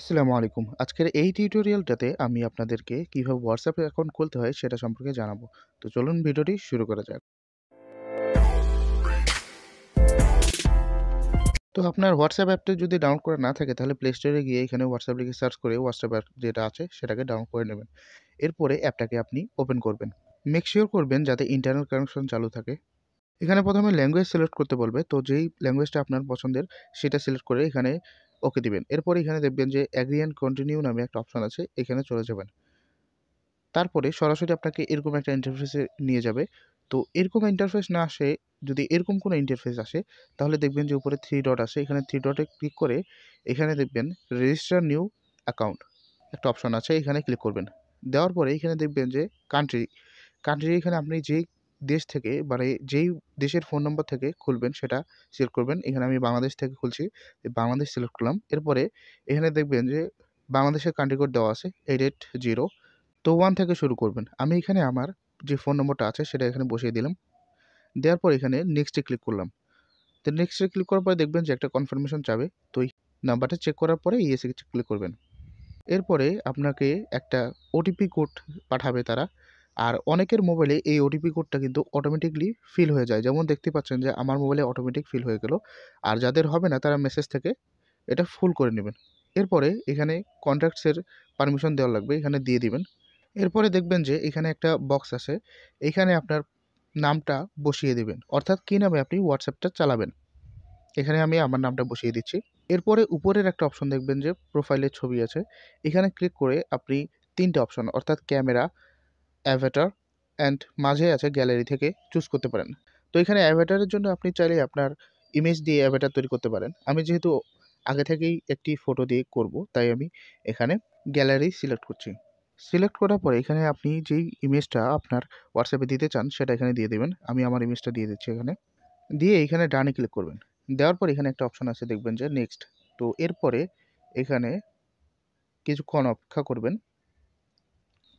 আসসালামু আলাইকুম আজকের এই টিউটোরিয়ালটাতে আমি আপনাদেরকে কীভাবে হোয়াটসঅ্যাপে অ্যাকাউন্ট খুলতে হয় সেটা সম্পর্কে জানাবো তো চলুন ভিডিওটি শুরু করা যাক তো আপনার হোয়াটসঅ্যাপ অ্যাপটা যদি ডাউনলোড করা না থাকে তাহলে প্লে স্টোরে গিয়ে এখানে হোয়াটসঅ্যাপ লিখে সার্চ করে হোয়াটসঅ্যাপ অ্যাপ যেটা আছে সেটাকে ডাউনলোড করে নেবেন এরপরে অ্যাপটাকে আপনি ওপেন করবেন মেক শিওর করবেন যাতে ইন্টারনেট কানেকশন চালু থাকে এখানে প্রথমে ল্যাঙ্গুয়েজ সিলেক্ট করতে বলবে তো যেই ল্যাঙ্গুয়েজটা আপনার পছন্দের সেটা সিলেক্ট করে এখানে ওকে দিবেন এরপর এখানে দেখবেন যে অ্যাগ্রি কন্টিনিউ নামে একটা অপশান আছে এখানে চলে যাবেন তারপরে সরাসরি আপনাকে এরকম একটা ইন্টারফেসে নিয়ে যাবে তো এরকম ইন্টারফেস না আসে যদি এরকম কোনো ইন্টারফেস আসে তাহলে দেখবেন যে উপরে থ্রি ডট আসে এখানে থ্রি ডটে ক্লিক করে এখানে দেখবেন রেজিস্টার নিউ অ্যাকাউন্ট একটা অপশান আছে এখানে ক্লিক করবেন দেওয়ার পরে এখানে দেখবেন যে কান্ট্রি কান্ট্রি এখানে আপনি যে দেশ থেকে মানে যেই দেশের ফোন নম্বর থেকে খুলবেন সেটা সিলেক্ট করবেন এখানে আমি বাংলাদেশ থেকে খুলছি বাংলাদেশ সিলেক্ট করলাম এরপরে এখানে দেখবেন যে বাংলাদেশের কান্ট্রি কোড দেওয়া আছে এইট এইট জিরো তো ওয়ান থেকে শুরু করবেন আমি এখানে আমার যে ফোন নম্বরটা আছে সেটা এখানে বসিয়ে দিলাম দেওয়ার পর এখানে নেক্সটে ক্লিক করলাম তো নেক্সটে ক্লিক করার পরে দেখবেন যে একটা কনফার্মেশন যাবে তো এই নাম্বারটা চেক করার পরে ইয়েসে ক্লিক করবেন এরপরে আপনাকে একটা ওটিপি কোড পাঠাবে তারা আর অনেকের মোবাইলে এই ওটিপি কোডটা কিন্তু অটোমেটিকলি ফিল হয়ে যায় যেমন দেখতে পাচ্ছেন যে আমার মোবাইলে অটোমেটিক ফিল হয়ে গেল আর যাদের হবে না তারা মেসেজ থেকে এটা ফুল করে নেবেন এরপরে এখানে কন্ট্যাক্টসের পারমিশন দেওয়া লাগবে এখানে দিয়ে দিবেন এরপরে দেখবেন যে এখানে একটা বক্স আছে এখানে আপনার নামটা বসিয়ে দেবেন অর্থাৎ কী নামে আপনি হোয়াটসঅ্যাপটা চালাবেন এখানে আমি আমার নামটা বসিয়ে দিচ্ছি এরপরে উপরের একটা অপশন দেখবেন যে প্রোফাইলের ছবি আছে এখানে ক্লিক করে আপনি তিনটে অপশন অর্থাৎ ক্যামেরা অ্যাভেটার অ্যান্ড মাঝে আছে গ্যালারি থেকে চুজ করতে পারেন তো এখানে অ্যাভেটারের জন্য আপনি চাইলে আপনার ইমেজ দিয়ে অ্যাভেটার তৈরি করতে পারেন আমি যেহেতু আগে থেকেই একটি ফটো দিয়ে করব তাই আমি এখানে গ্যালারি সিলেক্ট করছি সিলেক্ট করার পরে এখানে আপনি যেই ইমেজটা আপনার হোয়াটসঅ্যাপে দিতে চান সেটা এখানে দিয়ে দেবেন আমি আমার ইমেজটা দিয়ে দিচ্ছি এখানে দিয়ে এখানে ডানে ক্লিক করবেন দেওয়ার পর এখানে একটা অপশন আছে দেখবেন যে নেক্সট তো এরপরে এখানে কিছুক্ষণ অপেক্ষা করবেন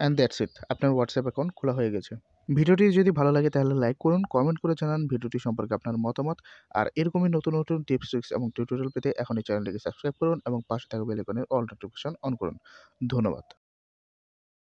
অ্যান্ড দ্যাটস ইট আপনার হোয়াটসঅ্যাপ অ্যাকাউন্ট খোলা হয়ে গেছে ভিডিওটি যদি ভালো লাগে তাহলে লাইক করুন কমেন্ট করে জানান ভিডিওটি সম্পর্কে আপনার মতামত আর এরকমই নতুন নতুন টিপস ট্রিক্স এবং টিউটোরিয়াল পেতে এখনই চ্যানেলটিকে সাবস্ক্রাইব করুন এবং পাশে থাকা বেলেকনের অল নোটিফিকেশন অন করুন ধন্যবাদ